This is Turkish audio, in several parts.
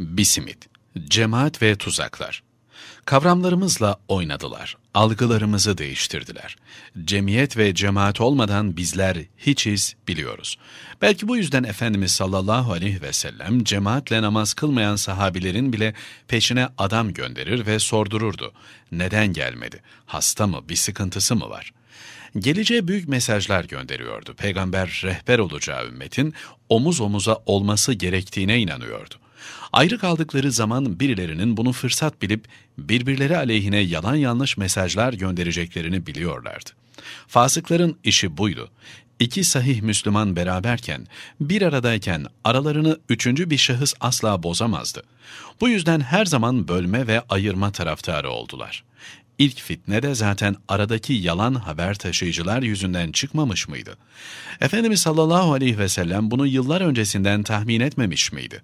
Bisimit, cemaat ve tuzaklar. Kavramlarımızla oynadılar, algılarımızı değiştirdiler. Cemiyet ve cemaat olmadan bizler hiçiz biliyoruz. Belki bu yüzden Efendimiz sallallahu aleyhi ve sellem cemaatle namaz kılmayan sahabilerin bile peşine adam gönderir ve sordururdu. Neden gelmedi? Hasta mı, bir sıkıntısı mı var?'' geleceğe büyük mesajlar gönderiyordu. Peygamber rehber olacağı ümmetin omuz omuza olması gerektiğine inanıyordu. Ayrı kaldıkları zaman birilerinin bunu fırsat bilip birbirleri aleyhine yalan yanlış mesajlar göndereceklerini biliyorlardı. Fasıkların işi buydu. İki sahih Müslüman beraberken, bir aradayken aralarını üçüncü bir şahıs asla bozamazdı. Bu yüzden her zaman bölme ve ayırma taraftarı oldular. İlk fitne de zaten aradaki yalan haber taşıyıcılar yüzünden çıkmamış mıydı? Efendimiz sallallahu aleyhi ve sellem bunu yıllar öncesinden tahmin etmemiş miydi?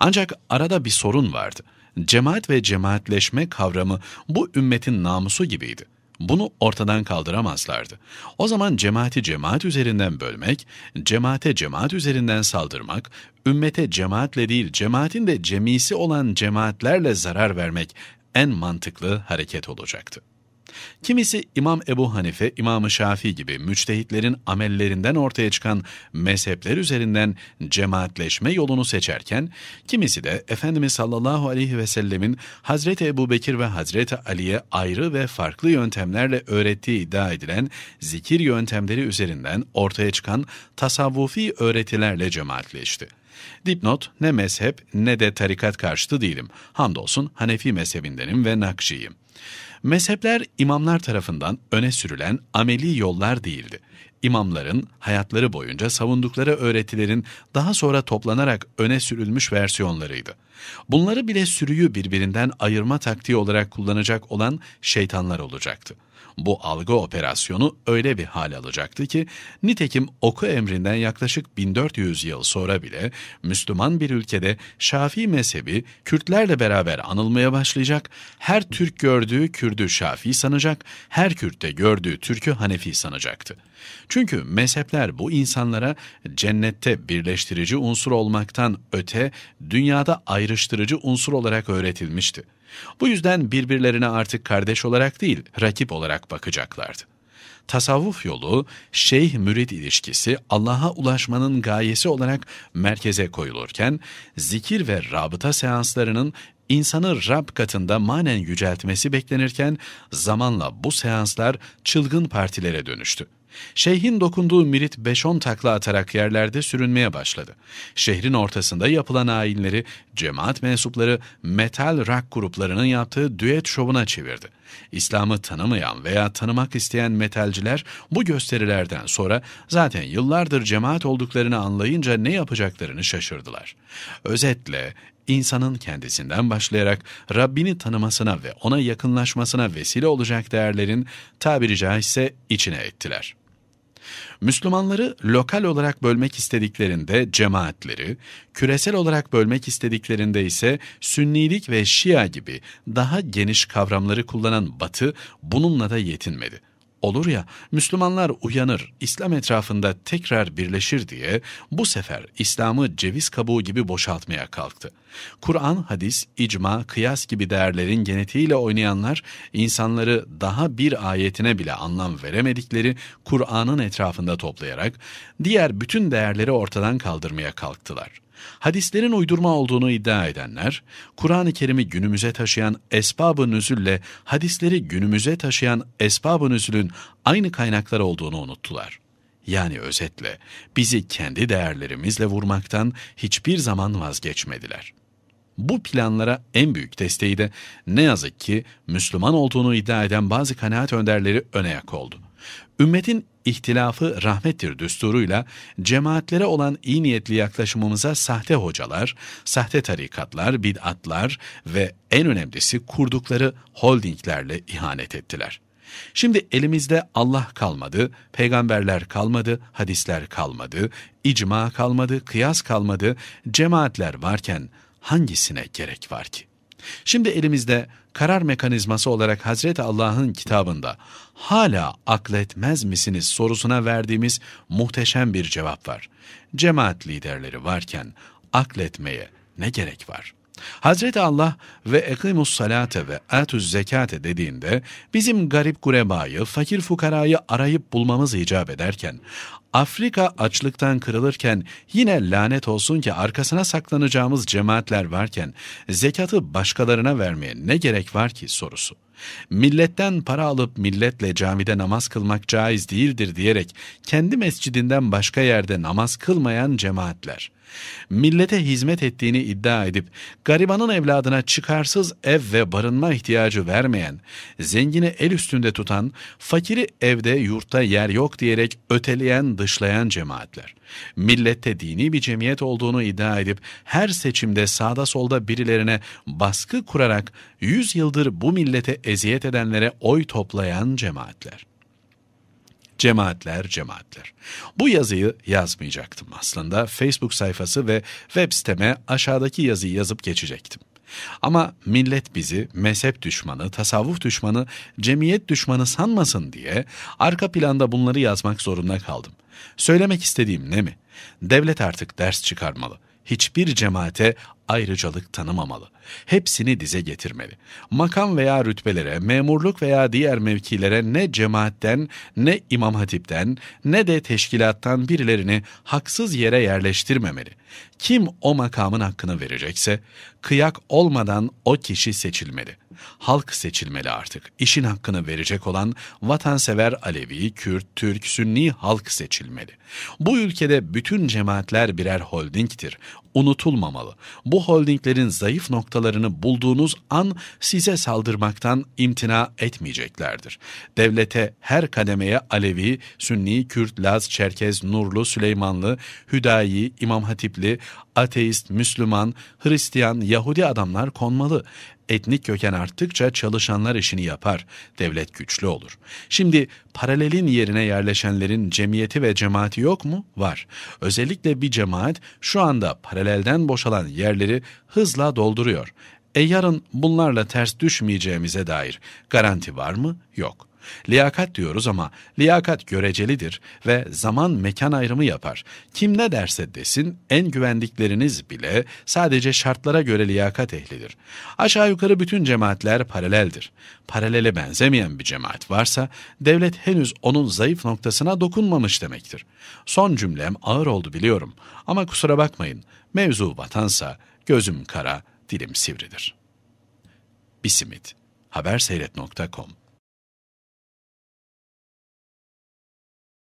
Ancak arada bir sorun vardı. Cemaat ve cemaatleşme kavramı bu ümmetin namusu gibiydi. Bunu ortadan kaldıramazlardı. O zaman cemaati cemaat üzerinden bölmek, cemaate cemaat üzerinden saldırmak, ümmete cemaatle değil cemaatin de cemisi olan cemaatlerle zarar vermek en mantıklı hareket olacaktı. Kimisi İmam Ebu Hanife, İmam-ı Şafii gibi müçtehitlerin amellerinden ortaya çıkan mezhepler üzerinden cemaatleşme yolunu seçerken, kimisi de Efendimiz sallallahu aleyhi ve sellemin Hazreti Ebu Bekir ve Hazreti Ali'ye ayrı ve farklı yöntemlerle öğrettiği iddia edilen zikir yöntemleri üzerinden ortaya çıkan tasavvufi öğretilerle cemaatleşti. Dipnot ne mezhep ne de tarikat karşıtı değilim. Hamdolsun Hanefi mezhebindenim ve Nakşi'yim. Mezhepler imamlar tarafından öne sürülen ameli yollar değildi. İmamların hayatları boyunca savundukları öğretilerin daha sonra toplanarak öne sürülmüş versiyonlarıydı. Bunları bile sürüyü birbirinden ayırma taktiği olarak kullanacak olan şeytanlar olacaktı. Bu algı operasyonu öyle bir hal alacaktı ki nitekim oku emrinden yaklaşık 1400 yıl sonra bile Müslüman bir ülkede Şafii mezhebi Kürtlerle beraber anılmaya başlayacak, her Türk gördüğü Kürt Kürdü Şafi sanacak, her Kürt de gördüğü Türk'ü Hanefi sanacaktı. Çünkü mezhepler bu insanlara cennette birleştirici unsur olmaktan öte dünyada ayrıştırıcı unsur olarak öğretilmişti. Bu yüzden birbirlerine artık kardeş olarak değil, rakip olarak bakacaklardı. Tasavvuf yolu, şeyh-mürit ilişkisi Allah'a ulaşmanın gayesi olarak merkeze koyulurken, zikir ve rabıta seanslarının insanı Rab katında manen yüceltmesi beklenirken zamanla bu seanslar çılgın partilere dönüştü. Şeyhin dokunduğu mirit 5-10 takla atarak yerlerde sürünmeye başladı. Şehrin ortasında yapılan ayinleri cemaat mensupları metal rock gruplarının yaptığı düet şovuna çevirdi. İslam'ı tanımayan veya tanımak isteyen metalciler bu gösterilerden sonra zaten yıllardır cemaat olduklarını anlayınca ne yapacaklarını şaşırdılar. Özetle insanın kendisinden başlayarak Rabbini tanımasına ve ona yakınlaşmasına vesile olacak değerlerin tabiri caizse içine ettiler. Müslümanları lokal olarak bölmek istediklerinde cemaatleri, küresel olarak bölmek istediklerinde ise Sünnilik ve Şia gibi daha geniş kavramları kullanan Batı bununla da yetinmedi olur ya Müslümanlar uyanır, İslam etrafında tekrar birleşir diye bu sefer İslam'ı ceviz kabuğu gibi boşaltmaya kalktı. Kur'an, hadis, icma, kıyas gibi değerlerin genetiğiyle oynayanlar insanları daha bir ayetine bile anlam veremedikleri Kur'an'ın etrafında toplayarak diğer bütün değerleri ortadan kaldırmaya kalktılar. Hadislerin uydurma olduğunu iddia edenler, Kur'an-ı Kerim'i günümüze taşıyan esbab-ı nüzülle hadisleri günümüze taşıyan esbab-ı nüzülün aynı kaynaklar olduğunu unuttular. Yani özetle bizi kendi değerlerimizle vurmaktan hiçbir zaman vazgeçmediler.'' Bu planlara en büyük desteği de ne yazık ki Müslüman olduğunu iddia eden bazı kanaat önderleri öne yak oldu. Ümmetin ihtilafı rahmettir düsturuyla cemaatlere olan iyi niyetli yaklaşımımıza sahte hocalar, sahte tarikatlar, bid'atlar ve en önemlisi kurdukları holdinglerle ihanet ettiler. Şimdi elimizde Allah kalmadı, peygamberler kalmadı, hadisler kalmadı, icma kalmadı, kıyas kalmadı, cemaatler varken hangisine gerek var ki? Şimdi elimizde karar mekanizması olarak Hazreti Allah'ın kitabında hala akletmez misiniz sorusuna verdiğimiz muhteşem bir cevap var. Cemaat liderleri varken akletmeye ne gerek var?'' Hazreti Allah ve ekimus salate ve etüz zekate dediğinde bizim garip gurebayı, fakir fukarayı arayıp bulmamız icap ederken, Afrika açlıktan kırılırken yine lanet olsun ki arkasına saklanacağımız cemaatler varken zekatı başkalarına vermeye ne gerek var ki sorusu milletten para alıp milletle camide namaz kılmak caiz değildir diyerek kendi mescidinden başka yerde namaz kılmayan cemaatler, millete hizmet ettiğini iddia edip garibanın evladına çıkarsız ev ve barınma ihtiyacı vermeyen, zengini el üstünde tutan, fakiri evde yurtta yer yok diyerek öteleyen dışlayan cemaatler, millette dini bir cemiyet olduğunu iddia edip her seçimde sağda solda birilerine baskı kurarak yüz yıldır bu millete eziyet edenlere oy toplayan cemaatler. Cemaatler, cemaatler. Bu yazıyı yazmayacaktım aslında. Facebook sayfası ve web siteme aşağıdaki yazıyı yazıp geçecektim. Ama millet bizi mezhep düşmanı, tasavvuf düşmanı, cemiyet düşmanı sanmasın diye arka planda bunları yazmak zorunda kaldım. Söylemek istediğim ne mi? Devlet artık ders çıkarmalı. Hiçbir cemaate ayrıcalık tanımamalı. Hepsini dize getirmeli. Makam veya rütbelere, memurluk veya diğer mevkilere ne cemaatten, ne imam hatipten, ne de teşkilattan birilerini haksız yere yerleştirmemeli. Kim o makamın hakkını verecekse, kıyak olmadan o kişi seçilmeli. Halk seçilmeli artık. İşin hakkını verecek olan vatansever Alevi, Kürt, Türk, Sünni halk seçilmeli. Bu ülkede bütün cemaatler birer holdingtir. Unutulmamalı. Bu holdinglerin zayıf noktalarını bulduğunuz an size saldırmaktan imtina etmeyeceklerdir. Devlete her kademeye Alevi, Sünni, Kürt, Laz, Çerkez, Nurlu, Süleymanlı, Hüdayi, İmam Hatipli, ateist, Müslüman, Hristiyan, Yahudi adamlar konmalı. Etnik köken arttıkça çalışanlar işini yapar, devlet güçlü olur. Şimdi paralelin yerine yerleşenlerin cemiyeti ve cemaati yok mu? Var. Özellikle bir cemaat şu anda paralelden boşalan yerleri hızla dolduruyor. E yarın bunlarla ters düşmeyeceğimize dair garanti var mı? Yok. Liyakat diyoruz ama liyakat görecelidir ve zaman mekan ayrımı yapar. Kim ne derse desin en güvendikleriniz bile sadece şartlara göre liyakat ehlidir. Aşağı yukarı bütün cemaatler paraleldir. Paralele benzemeyen bir cemaat varsa devlet henüz onun zayıf noktasına dokunmamış demektir. Son cümlem ağır oldu biliyorum ama kusura bakmayın. Mevzu vatansa gözüm kara, dilim sivridir. Bisimit, haberseyret.com